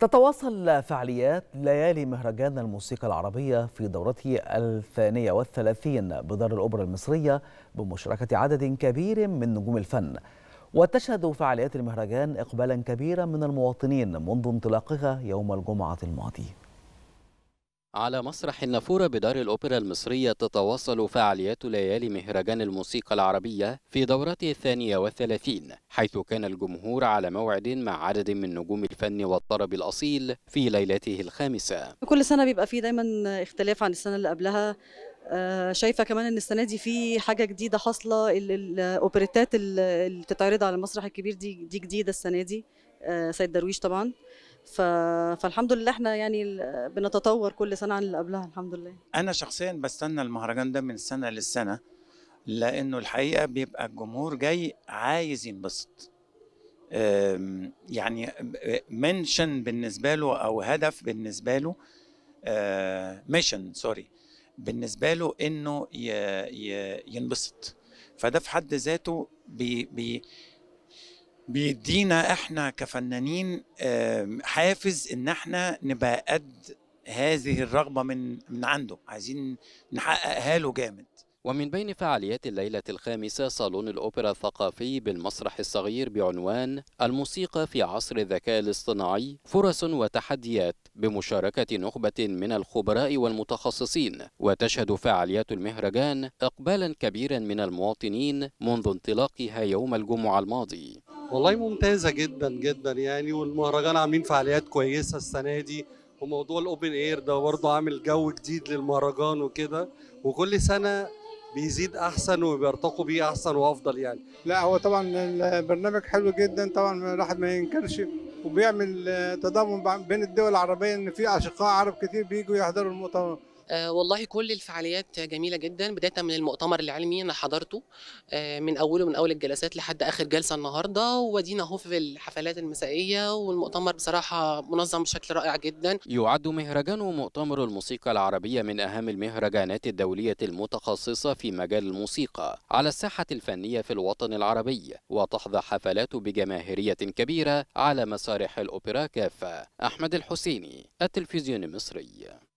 تتواصل فعاليات ليالي مهرجان الموسيقى العربية في دورته الثانية والثلاثين بدار الأوبرا المصرية بمشاركة عدد كبير من نجوم الفن وتشهد فعاليات المهرجان إقبالا كبيرا من المواطنين منذ انطلاقها يوم الجمعة الماضي على مسرح النافورة بدار الأوبرا المصرية تتواصل فعاليات ليالي مهرجان الموسيقى العربية في دورته الثانية والثلاثين حيث كان الجمهور على موعد مع عدد من نجوم الفن والطرب الأصيل في ليلته الخامسة كل سنة بيبقى فيه دايما اختلاف عن السنة اللي قبلها آه، شايفه كمان ان السنه دي في حاجه جديده حاصله الاوبريتات اللي بتتعرض على المسرح الكبير دي دي جديده السنه دي آه، سيد درويش طبعا ف... فالحمد لله احنا يعني بنتطور كل سنه عن اللي قبلها الحمد لله انا شخصيا بستنى المهرجان ده من سنه للسنه لانه الحقيقه بيبقى الجمهور جاي عايز ينبسط يعني منشن بالنسبه له او هدف بالنسبه له ميشن سوري بالنسبه له انه ينبسط فده في حد ذاته بي بي بيدينا احنا كفنانين حافز ان احنا نبقى قد هذه الرغبه من من عنده عايزين نحققها له جامد ومن بين فعاليات الليلة الخامسة صالون الأوبرا الثقافي بالمسرح الصغير بعنوان الموسيقى في عصر الذكاء الاصطناعي فرص وتحديات بمشاركة نخبة من الخبراء والمتخصصين وتشهد فعاليات المهرجان إقبالا كبيرا من المواطنين منذ انطلاقها يوم الجمعة الماضي والله ممتازه جدا جدا يعني والمهرجان عاملين فعاليات كويسه السنه دي وموضوع الاوبن اير ده برضه عامل جو جديد للمهرجان وكده وكل سنه بيزيد احسن وبيرتقوا بيه احسن وافضل يعني لا هو طبعا البرنامج حلو جدا طبعا الواحد ما ينكرش وبيعمل تضامن بين الدول العربيه ان في اشقاء عرب كتير بيجوا يحضروا المؤتمر آه، والله كل الفعاليات جميله جدا بدايه من المؤتمر العلمي انا حضرته آه، من اوله من اول الجلسات لحد اخر جلسه النهارده ودينا اهو في الحفلات المسائيه والمؤتمر بصراحه منظم بشكل رائع جدا يعد مهرجان ومؤتمر الموسيقى العربيه من اهم المهرجانات الدوليه المتخصصه في مجال الموسيقى على الساحه الفنيه في الوطن العربي وتحظى حفلاته بجماهيريه كبيره على مسارح الاوبرا كافه احمد الحسيني التلفزيون المصري